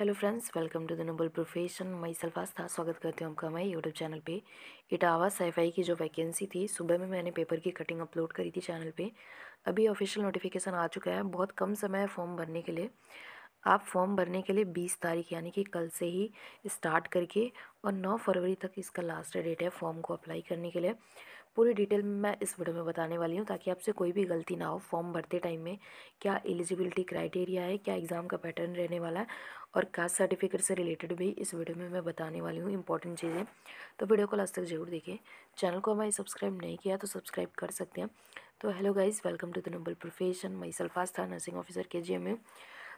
hello friends welcome to the noble profession मई था स्वागत करती हूँ आपका मैं यूट्यूब चैनल पे इटावा साइफाई की जो वैकेंसी थी सुबह में मैंने पेपर की कटिंग अपलोड करी थी चैनल पे अभी ऑफिशियल नोटिफिकेशन आ चुका है बहुत कम समय है फॉर्म भरने के लिए आप फॉर्म भरने के लिए बीस तारीख यानी कि कल से ही स्टार्ट करके और नौ फरवरी तक इसका लास्ट डेट है फॉर्म को अप्लाई करने के लिए पूरी डिटेल मैं इस वीडियो में बताने वाली हूँ ताकि आपसे कोई भी गलती ना हो फॉर्म भरते टाइम में क्या एलिजिबिलिटी क्राइटेरिया है क्या एग्ज़ाम का पैटर्न रहने वाला है और कास्ट सर्टिफिकेट से रिलेटेड भी इस वीडियो में मैं बताने वाली हूँ इंपॉर्टेंट चीज़ें तो वीडियो को लास्ट तक जरूर देखें चैनल को हमारे सब्सक्राइब नहीं किया तो सब्सक्राइब कर सकते हैं तो hello guys welcome to the noble profession मई सल्फास्था nursing officer K G M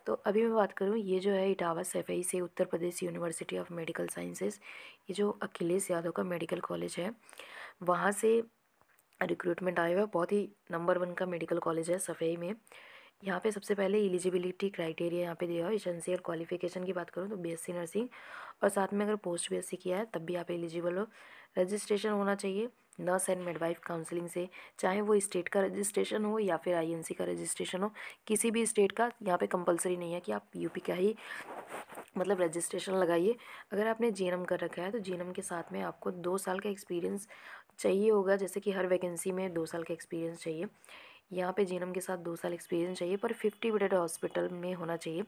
तो अभी मैं बात करूँ ये जो है इटावा सफ़ई से Uttar Pradesh university of medical sciences ये जो अखिलेश यादव का मेडिकल कॉलेज है वहाँ से रिक्रूटमेंट आया हुआ बहुत ही नंबर वन का मेडिकल कॉलेज है सफ़ई में यहाँ पे सबसे पहले एलिजिबिलिटी क्राइटेरिया यहाँ पे दिया एजेंसी और क्वालिफिकेशन की बात करूँ तो बीएससी नर्सिंग और साथ में अगर पोस्ट बीएससी किया है तब भी आप एलिजिबल हो रजिस्ट्रेशन होना चाहिए नर्स एंड मिडवाइफ काउंसलिंग से चाहे वो स्टेट का रजिस्ट्रेशन हो या फिर आईएनसी का रजिस्ट्रेशन हो किसी भी स्टेट का यहाँ पे कंपलसरी नहीं है कि आप यूपी का ही मतलब रजिस्ट्रेशन लगाइए अगर आपने जीएनएम कर रखा है तो जीएनएम के साथ में आपको दो साल का एक्सपीरियंस चाहिए होगा जैसे कि हर वैकेंसी में दो साल का एक्सपीरियंस चाहिए यहाँ पे जीनम के साथ दो साल एक्सपीरियंस चाहिए पर फिफ्टी बेडेड हॉस्पिटल में होना चाहिए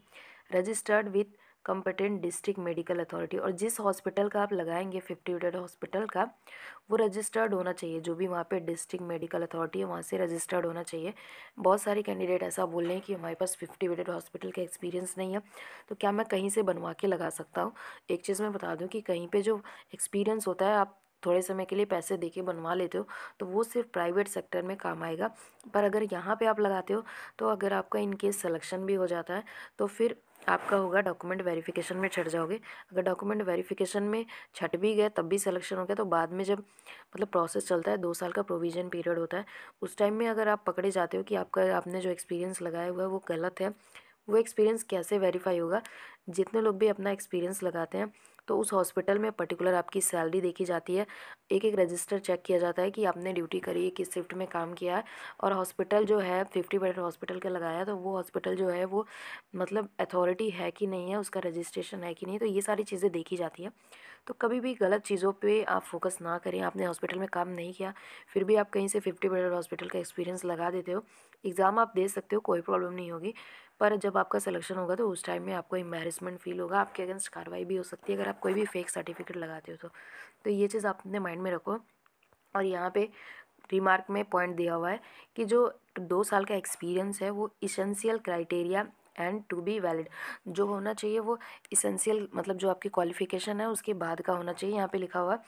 registered with competent district medical authority और जिस हॉस्पिटल का आप लगाएंगे फिफ्टी बेडेड हॉस्पिटल का वो रजिस्टर्ड होना चाहिए जो भी वहाँ पे डिस्ट्रिक्ट मेडिकल अथॉरिटी है वहाँ से रजिस्टर्ड होना चाहिए बहुत सारे कैंडिडेट ऐसा बोल रहे हैं कि हमारे पास फिफ्टी बेडेड हॉस्पिटल का एक्सपीरियंस नहीं है तो क्या मैं कहीं से बनवा के लगा सकता हूँ एक चीज़ मैं बता दूँ कि कहीं पर जो एक्सपीरियंस होता है आप थोड़े समय के लिए पैसे दे के बनवा लेते हो तो वो सिर्फ प्राइवेट सेक्टर में काम आएगा पर अगर यहाँ पे आप लगाते हो तो अगर आपका इनकेस सिलेक्शन भी हो जाता है तो फिर आपका होगा डॉक्यूमेंट वेरिफिकेशन में छट जाओगे अगर डॉक्यूमेंट वेरिफिकेशन में छट भी गए तब भी सिलेक्शन हो गया तो बाद में जब मतलब प्रोसेस चलता है दो साल का प्रोविज़न पीरियड होता है उस टाइम में अगर आप पकड़े जाते हो कि आपका आपने जो एक्सपीरियंस लगाया हुआ है वो गलत है वो एक्सपीरियंस कैसे वेरीफाई होगा जितने लोग भी अपना एक्सपीरियंस लगाते हैं तो उस हॉस्पिटल में पर्टिकुलर आपकी सैलरी देखी जाती है एक एक रजिस्टर चेक किया जाता है कि आपने ड्यूटी करी है किस शिफ्ट में काम किया है और हॉस्पिटल जो है फिफ्टी बेड हॉस्पिटल का लगाया तो वो हॉस्पिटल जो है वो मतलब अथॉरिटी है कि नहीं है उसका रजिस्ट्रेशन है कि नहीं तो ये सारी चीज़ें देखी जाती है तो कभी भी गलत चीज़ों पर आप फोकस ना करें आपने हॉस्पिटल में काम नहीं किया फिर भी आप कहीं से फिफ्टी बेड हॉस्पिटल का एक्सपीरियंस लगा देते हो एग्ज़ाम आप दे सकते हो कोई प्रॉब्लम नहीं होगी पर जब आपका सिलेक्शन होगा तो उस टाइम में आपको एम्बेरसमेंट फील होगा आपके अगेंस्ट कार्रवाई भी हो सकती है अगर आप कोई भी फेक सर्टिफिकेट लगाते हो तो तो ये चीज़ आप अपने माइंड में रखो और यहाँ पर रिमार्क में पॉइंट दिया हुआ है कि जो दो साल का एक्सपीरियंस है वो essential criteria and to be valid जो होना चाहिए वो इसेंशियल मतलब जो आपकी क्वालिफिकेशन है उसके बाद का होना चाहिए यहाँ पे लिखा हुआ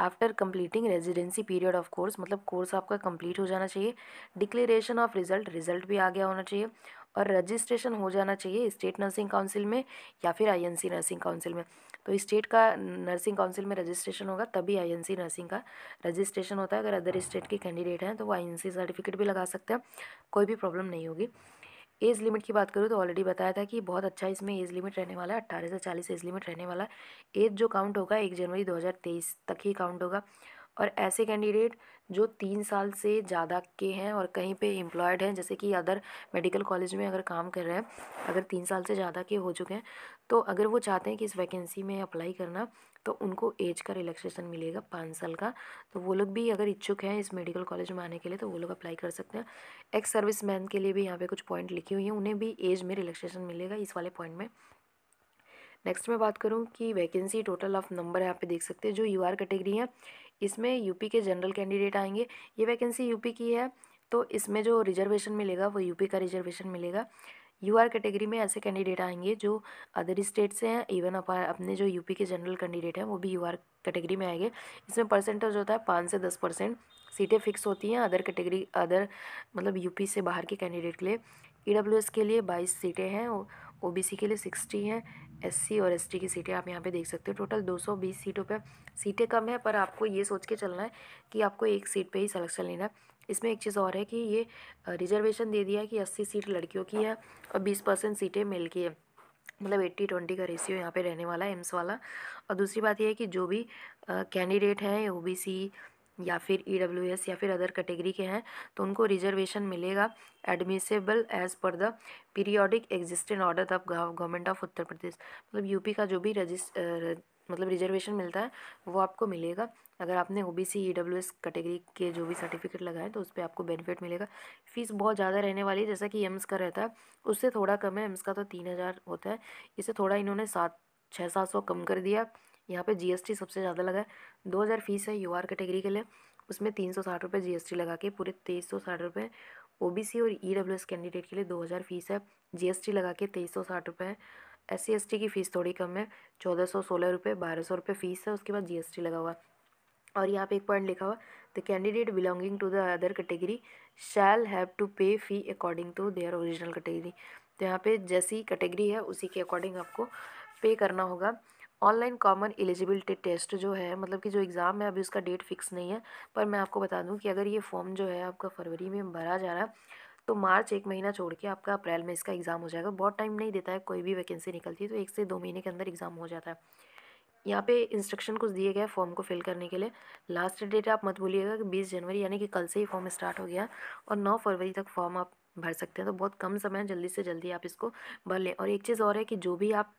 after completing residency period of course मतलब कोर्स आपका कंप्लीट हो जाना चाहिए डिक्लेरेशन ऑफ रिजल्ट रिजल्ट भी आ गया होना चाहिए और रजिस्ट्रेशन हो जाना चाहिए स्टेट नर्सिंग काउंसिल में या फिर आईएनसी नर्सिंग काउंसिल में तो स्टेट का नर्सिंग काउंसिल में रजिस्ट्रेशन होगा तभी आईएनसी नर्सिंग का रजिस्ट्रेशन होता है अगर अदर स्टेट के कैंडिडेट हैं तो वो आईएनसी सर्टिफिकेट भी लगा सकते हैं कोई भी प्रॉब्लम नहीं होगी एज लिमिट की बात करूँ तो ऑलरेडी बताया था कि बहुत अच्छा इसमें एज लिमिट रहने वाला है अट्ठारह से चालीस एज लिमिट रहने वाला है एज जो काउंट होगा एक जनवरी 2023 तक ही काउंट होगा और ऐसे कैंडिडेट जो तीन साल से ज़्यादा के हैं और कहीं पे एम्प्लॉयड हैं जैसे कि अदर मेडिकल कॉलेज में अगर काम कर रहे हैं अगर तीन साल से ज़्यादा के हो चुके हैं तो अगर वो चाहते हैं कि इस वैकेंसी में अप्लाई करना तो उनको एज का रिलैक्सेशन मिलेगा पाँच साल का तो वो लोग भी अगर इच्छुक हैं इस मेडिकल कॉलेज में आने के लिए तो वो लोग अप्लाई कर सकते हैं एक्स सर्विस मैन के लिए भी यहाँ पर कुछ पॉइंट लिखी हुई है उन्हें भी एज में रिलैक्सेशन मिलेगा इस वाले पॉइंट में नेक्स्ट मैं बात करूँ कि वैकेंसी टोटल ऑफ नंबर यहाँ पे देख सकते हैं जो यू आर कैटेगरी है इसमें यूपी के जनरल कैंडिडेट आएंगे ये वैकेंसी यूपी की है तो इसमें जो रिजर्वेशन मिलेगा वो यूपी का रिजर्वेशन मिलेगा यू आर कैटेगरी में ऐसे कैंडिडेट आएंगे जो अदर स्टेट से हैं इवन अपने जो यूपी के जनरल कैंडिडेट हैं वो भी यू आर कैटेगरी में आएंगे इसमें परसेंटेज होता है पाँच से दस परसेंट सीटें फिक्स होती हैं अदर कैटेगरी अदर मतलब यूपी से बाहर के कैंडिडेट के लिए ई e के लिए बाईस सीटें हैं ओबीसी के लिए सिक्सटी है एससी और एसटी की सीटें आप यहाँ पे देख सकते हो टोटल 220 सीटों पे सीटें कम है पर आपको ये सोच के चलना है कि आपको एक सीट पे ही सलेक्शन लेना है इसमें एक चीज़ और है कि ये रिजर्वेशन दे दिया है कि 80 सीट लड़कियों की है और 20 परसेंट सीटें मेल की है मतलब एट्टी ट्वेंटी का रेसियो यहाँ पे रहने वाला है एम्स वाला और दूसरी बात यह है कि जो भी कैंडिडेट हैं ओ बी सी या फिर ई डब्ल्यू एस या फिर अदर कैटेगरी के हैं तो उनको रिजर्वेशन मिलेगा admissible as per the periodic existent order of government of Uttar Pradesh मतलब यूपी का जो भी रजिस्ट मतलब रिजर्वेशन मिलता है वो आपको मिलेगा अगर आपने O B C E W S category के जो भी सर्टिफिकेट लगाए तो उस पर आपको बेनिफिट मिलेगा फ़ीस बहुत ज़्यादा रहने वाली है जैसा कि एम्स का रहता है उससे थोड़ा कम है एम्स का तो तीन हज़ार होता है इसे थोड़ा इन्होंने सात छः सात सौ कम कर दिया यहाँ पे जीएसटी सबसे ज़्यादा लगा है दो हज़ार फीस है यूआर कैटेगरी के लिए उसमें तीन सौ साठ रुपये जी लगा के पूरे तेईस सौ साठ रुपये ओ बी सी और ई एस कैंडिडेट के लिए दो हज़ार फीस है जी लगा के तेईस सौ साठ रुपये है एस सी की फ़ीस थोड़ी कम है चौदह सौ सोलह रुपये बारह सौ रुपये फ़ीस है उसके बाद जीएसटी लगा हुआ है और यहाँ पे एक पॉइंट लिखा हुआ the candidate belonging to the other category shall have to pay fee according to their original category तो यहाँ पे जैसी कैटेगरी है उसी के अकॉर्डिंग आपको पे करना होगा ऑनलाइन कॉमन एलिजिबिलिटी टेस्ट जो है मतलब कि जो एग्ज़ाम है अभी उसका डेट फिक्स नहीं है पर मैं आपको बता दूं कि अगर ये फॉर्म जो है आपका फरवरी में भरा जा रहा है तो मार्च एक महीना छोड़ के आपका अप्रैल में इसका एग्ज़ाम हो जाएगा बहुत टाइम नहीं देता है कोई भी वैकेंसी निकलती है तो एक से दो महीने के अंदर एग्ज़ाम हो जाता है यहाँ पे इंस्ट्रक्शन कुछ दिए गए फॉर्म को फिल करने के लिए लास्ट डेट आप मत भूलिएगा कि बीस जनवरी यानी कि कल से ही फॉर्म स्टार्ट हो गया और नौ फरवरी तक फॉर्म आप भर सकते हैं तो बहुत कम समय है जल्दी से जल्दी आप इसको भर लें और एक चीज़ और है कि जो भी आप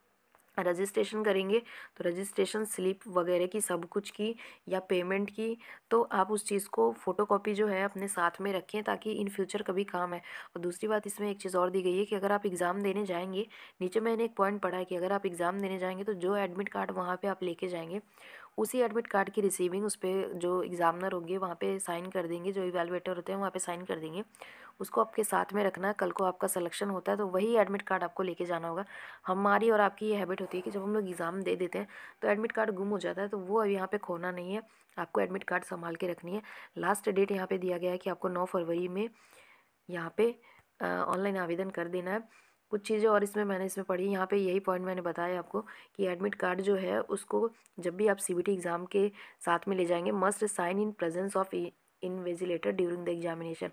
रजिस्ट्रेशन करेंगे तो रजिस्ट्रेशन स्लिप वगैरह की सब कुछ की या पेमेंट की तो आप उस चीज़ को फ़ोटो कॉपी जो है अपने साथ में रखें ताकि इन फ्यूचर कभी काम है और दूसरी बात इसमें एक चीज़ और दी गई है कि अगर आप एग्ज़ाम देने जाएंगे नीचे मैंने एक पॉइंट पढ़ा है कि अगर आप एग्ज़ाम देने जाएंगे तो जो एडमिट कार्ड वहाँ पर आप लेके जाएंगे उसी एडमिट कार्ड की रिसीविंग उस पर जो एग्ज़ामिनर होंगे वहाँ पे साइन कर देंगे जो इवेलुएटर होते हैं वहाँ पर साइन कर देंगे उसको आपके साथ में रखना है कल को आपका सलेक्शन होता है तो वही एडमिट कार्ड आपको लेके जाना होगा हमारी और आपकी ये हैबिट होती है कि जब हम लोग एग्ज़ाम दे देते हैं तो एडमिट कार्ड गुम हो जाता है तो वो अब यहाँ पर खोना नहीं है आपको एडमिट कार्ड संभाल के रखनी है लास्ट डेट यहाँ पर दिया गया है कि आपको नौ फरवरी में यहाँ पर ऑनलाइन आवेदन कर देना है कुछ चीज़ें और इसमें मैंने इसमें पढ़ी यहाँ पे यही पॉइंट मैंने बताया आपको कि एडमिट कार्ड जो है उसको जब भी आप सीबीटी एग्ज़ाम के साथ में ले जाएंगे must sign in presence of invigilator during the examination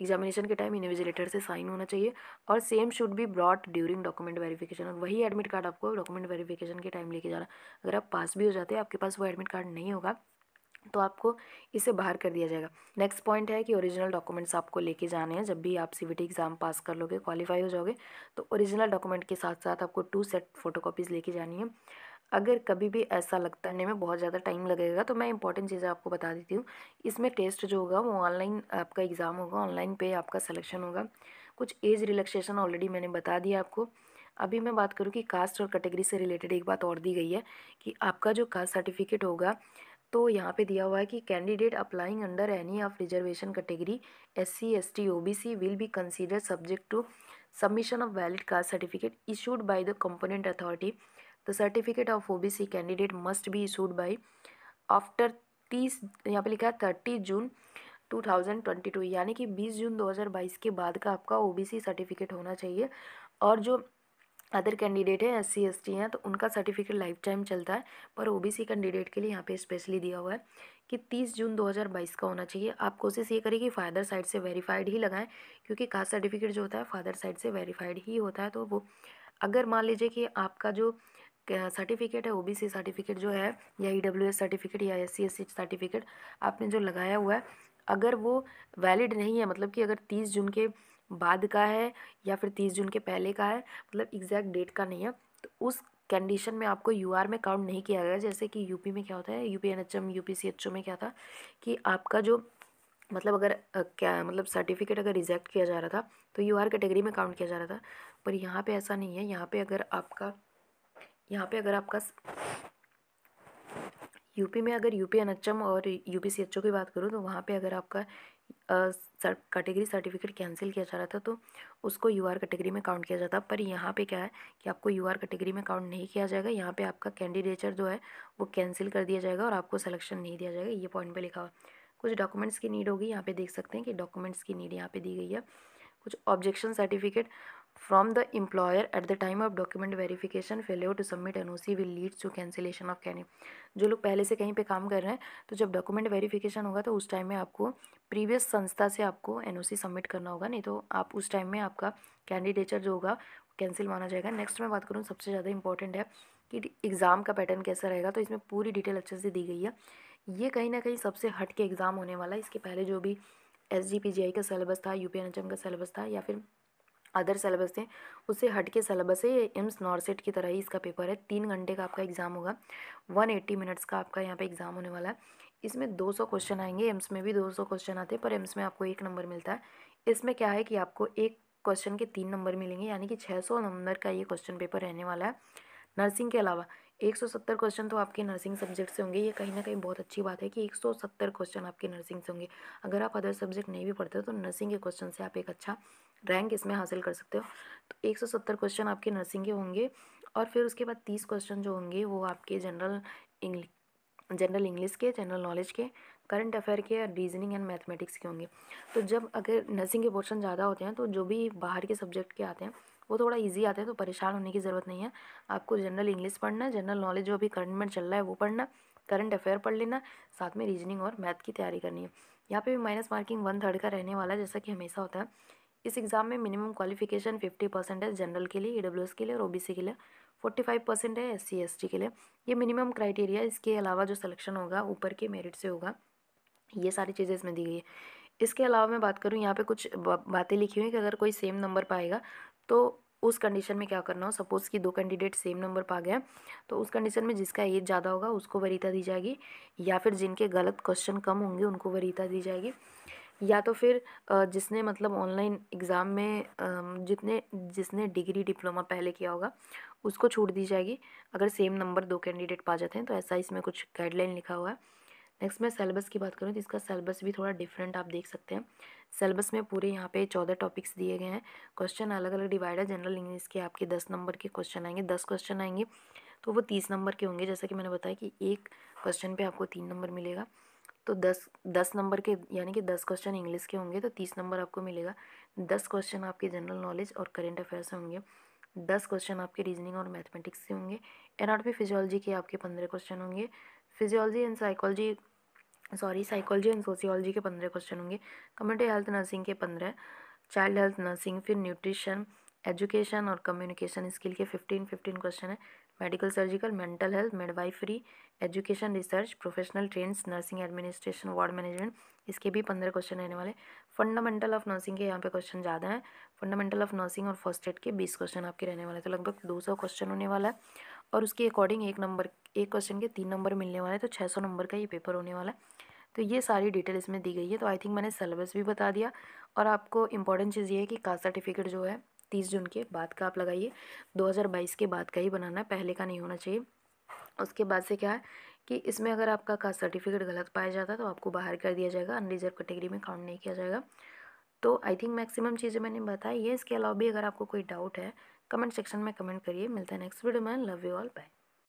examination के टाइम इन्विजिलेटर से साइन होना चाहिए और same should be brought during document verification और वही एडमिट कार्ड आपको डॉक्यूमेंट वेरिफिकेशन के टाइम लेके जाना अगर आप पास भी हो जाते हैं आपके पास वो एडमिट कार्ड नहीं होगा तो आपको इसे बाहर कर दिया जाएगा नेक्स्ट पॉइंट है कि ओरिजिनल डॉक्यूमेंट्स आपको लेके जाने हैं जब भी आप टी एग्ज़ाम पास कर लोगे क्वालिफाई हो जाओगे तो ओरिजिनल डॉक्यूमेंट के साथ साथ आपको टू सेट फोटोकॉपीज़ लेके जानी है अगर कभी भी ऐसा लगता है में बहुत ज़्यादा टाइम लगेगा तो मैं इंपॉर्टेंट चीज़ें आपको बता देती हूँ इसमें टेस्ट जो होगा वो ऑनलाइन आपका एग्ज़ाम होगा ऑनलाइन पे आपका सिलेक्शन होगा कुछ एज रिलैक्सेशन ऑलरेडी मैंने बता दिया आपको अभी मैं बात करूँ कि कास्ट और कैटेगरी से रिलेटेड एक बात और दी गई है कि आपका जो कास्ट सर्टिफिकेट होगा तो यहाँ पे दिया हुआ है कि candidate applying under any of reservation category S C S T O B C will be consider subject to submission of valid caste certificate issued by the component authority the certificate of O B C candidate must be issued by after तीस यहाँ पे लिखा है thirty June two thousand twenty two यानी कि बीस जून दो हज़ार बाईस के बाद का आपका ओ बी सी सर्टिफिकेट होना चाहिए और जो अदर कैंडिडेट हैं एस सी एस टी हैं तो उनका सर्टिफिकेट लाइफ टाइम चलता है पर ओ बी सी कैंडिडेट के लिए यहाँ पे स्पेशली दिया हुआ है कि तीस जून दो हज़ार बाईस का होना चाहिए आप कोशिश ये करें कि फादर साइड से वेरीफाइड ही लगाएं क्योंकि कास्ट सर्टिफिकेट जो होता है फादर साइड से वेरीफाइड ही होता है तो वो अगर मान लीजिए कि आपका जो सर्टिफिकेट है ओबीसी सर्टिफिकेट जो है या ईडब्ल्यूएस e सर्टिफिकेट या एस सी सर्टिफिकेट आपने जो लगाया हुआ है अगर वो वैलिड नहीं है मतलब कि अगर तीस जून के बाद का है या फिर तीस जून के पहले का है मतलब एग्जैक्ट डेट का नहीं है तो उस कंडीशन में आपको यू आर में काउंट नहीं किया गया जैसे कि यूपी में क्या होता है U P N H M U P C H O में क्या था कि आपका जो मतलब अगर क्या मतलब सर्टिफिकेट अगर रिजेक्ट किया जा रहा था तो यू आर कैटेगरी में काउंट किया जा रहा था पर यहाँ पे ऐसा नहीं है यहाँ पे अगर आपका यहाँ पे अगर आपका यूपी में अगर यूपी एनएचएम और यूपी सी की बात करूँ तो वहाँ पे अगर आपका कैटेगरी सर्टिफिकेट कैंसिल किया जा रहा था तो उसको यू आर कैटेगरी में काउंट किया जाता पर यहाँ पे क्या है कि आपको यू आर कैटेगरी में काउंट नहीं किया जाएगा यहाँ पे आपका कैंडिडेचर जो है वो कैंसिल कर दिया जाएगा और आपको सलेक्शन नहीं दिया जाएगा ये पॉइंट पे लिखा हुआ कुछ डॉक्यूमेंट्स की नीड होगी यहाँ पे देख सकते हैं कि डॉक्यूमेंट्स की नीड यहाँ पे दी गई है कुछ objection certificate from the employer at the time of document verification failure to submit C will leads to cancellation of canny जो लोग पहले से कहीं पे काम कर रहे हैं तो जब डॉक्यूमेंट वेरीफिकेशन होगा तो उस टाइम में आपको प्रीवियस संस्था से आपको सी सबमिट करना होगा नहीं तो आप उस टाइम में आपका कैंडिडेचर जो होगा कैंसिल माना जाएगा नेक्स्ट मैं बात करूँ सबसे ज़्यादा इंपॉर्टेंट है कि एग्ज़ाम का पैटर्न कैसा रहेगा तो इसमें पूरी डिटेल अच्छे से दी गई है ये कहीं ना कहीं सबसे हट के एग्ज़ाम होने वाला है इसके पहले जो भी एस जी पी जी आई का सिलेबस था U P N H M का सिलेबस था या फिर अदर सलेबस थे उससे हट के सलेबस है ये एम्स नॉर्सेट की तरह ही इसका पेपर है तीन घंटे का आपका एग्ज़ाम होगा वन एट्टी मिनट्स का आपका यहाँ पे एग्ज़ाम होने वाला है इसमें दो सौ क्वेश्चन आएंगे एम्स में भी दो सौ क्वेश्चन आते हैं पर एम्स में आपको एक नंबर मिलता है इसमें क्या है कि आपको एक क्वेश्चन के तीन नंबर मिलेंगे यानी कि छः सौ नंबर का ये क्वेश्चन पेपर रहने वाला है नर्सिंग के अलावा एक सौ सत्तर क्वेश्चन तो आपके नर्सिंग सब्जेक्ट से होंगे ये कहीं ना कहीं बहुत अच्छी बात है कि एक सौ सत्तर क्वेश्चन आपके नर्सिंग से होंगे अगर आप अदर सब्जेक्ट नहीं भी पढ़ते हो तो नर्सिंग के क्वेश्चन से आप एक अच्छा रैंक इसमें हासिल कर सकते हो तो एक सौ सत्तर क्वेश्चन आपके नर्सिंग के होंगे और फिर उसके बाद तीस क्वेश्चन जो होंगे वो आपके जनरल जनरल इंग्लिश के जनरल नॉलेज के करंट अफेयर के रीजनिंग एंड मैथमेटिक्स के होंगे तो जब अगर नर्सिंग के पोर्शन ज़्यादा होते हैं तो जो भी बाहर के सब्जेक्ट के आते हैं वो थोड़ा ईजी आते हैं तो परेशान होने की ज़रूरत नहीं है आपको जनरल इंग्लिश पढ़ना जनरल नॉलेज जो अभी करंट में चल रहा है वो पढ़ना करंट अफेयर पढ़ लेना साथ में रीजनिंग और मैथ की तैयारी करनी है यहाँ पे भी माइनस मार्किंग वन थर्ड का रहने वाला है जैसा कि हमेशा होता है इस एग्ज़ाम में मिनिमम क्वालिफिकेशन फिफ्टी परसेंट है जनरल के लिए ई e के लिए और ओ के लिए फोर्टी फाइव परसेंट है एस सी के लिए ये मिनिमम क्राइटेरिया इसके अलावा जो सलेक्शन होगा ऊपर के मेरिट से होगा ये सारी चीज़ें इसमें दी गई है इसके अलावा मैं बात करूँ यहाँ पे कुछ बातें लिखी हुई कि अगर कोई सेम नंबर पाएगा तो उस कंडीशन में क्या करना हो सपोज़ कि दो कैंडिडेट सेम नंबर पा गए तो उस कंडीशन में जिसका एज ज़्यादा होगा उसको वरीता दी जाएगी या फिर जिनके गलत क्वेश्चन कम होंगे उनको वरीता दी जाएगी या तो फिर जिसने मतलब ऑनलाइन एग्ज़ाम में जितने जिसने डिग्री डिप्लोमा पहले किया होगा उसको छूट दी जाएगी अगर सेम नंबर दो कैंडिडेट पा जाते हैं तो ऐसा इसमें कुछ गाइडलाइन लिखा हुआ है नेक्स्ट मैं सेलेबस की बात करूँ तो इसका सेलेबस भी थोड़ा डिफरेंट आप देख सकते हैं सेलेबस में पूरे यहाँ पे चौदह टॉपिक्स दिए गए हैं क्वेश्चन अलग अलग डिवाइड है जनरल इंग्लिश के आपके दस नंबर के क्वेश्चन आएंगे दस क्वेश्चन आएंगे तो वो तीस नंबर के होंगे जैसा कि मैंने बताया कि एक क्वेश्चन पे आपको तीन नंबर मिलेगा तो दस दस नंबर के यानी कि दस क्वेश्चन इंग्लिश के होंगे तो तीस नंबर आपको मिलेगा दस क्वेश्चन आपके जनरल नॉलेज और करेंट अफेयर से होंगे दस क्वेश्चन आपके रीजनिंग और मैथमेटिक्स से होंगे एनाटॉमी फिजियोलॉजी के आपके पंद्रह क्वेश्चन होंगे physiology and psychology sorry psychology and sociology के पंद्रह क्वेश्चन होंगे कम्युनिटी हेल्थ नर्सिंग के पंद्रह चाइल्ड हेल्थ नर्सिंग फिर न्यूट्रिशन एजुकेशन और कम्युनिकेशन स्किल के फिफ्टीन फिफ्टीन क्वेश्चन है medical surgical mental health midwifery education research professional trends nursing administration ward management इसके भी पंद्रह क्वेश्चन रहने वाले फंडामेंटल ऑफ नर्सिंग के यहाँ पे क्वेश्चन ज़्यादा हैं फंडामेंटल ऑफ नर्सिंग और फर्स्ट एड के बीस क्वेश्चन आपके रहने वाले तो लगभग दो सौ क्वेश्चन होने वाला है और उसके अकॉर्डिंग एक नंबर एक क्वेश्चन के तीन नंबर मिलने वाले हैं तो छः सौ नंबर का ये पेपर होने वाला है तो ये सारी डिटेल इसमें दी गई है तो आई थिंक मैंने सिलेबस भी बता दिया और आपको इंपॉर्टेंट चीज़ ये है कि कास्ट सर्टिफिकेट जो है तीस जून के बाद का आप लगाइए बाईस के बाद का ही बनाना है पहले का नहीं होना चाहिए उसके बाद से क्या है कि इसमें अगर आपका कास्ट सर्टिफिकेट गलत पाया जाता तो आपको बाहर कर दिया जाएगा अनरिजर्व कैटेगरी में काउंट नहीं किया जाएगा तो आई थिंक मैक्सिमम चीज़ें मैंने बताई है इसके अलावा भी अगर आपको कोई डाउट है कमेंट सेक्शन में कमेंट करिए मिलता है नेक्स्ट वीडियो में लव यू ऑल बाय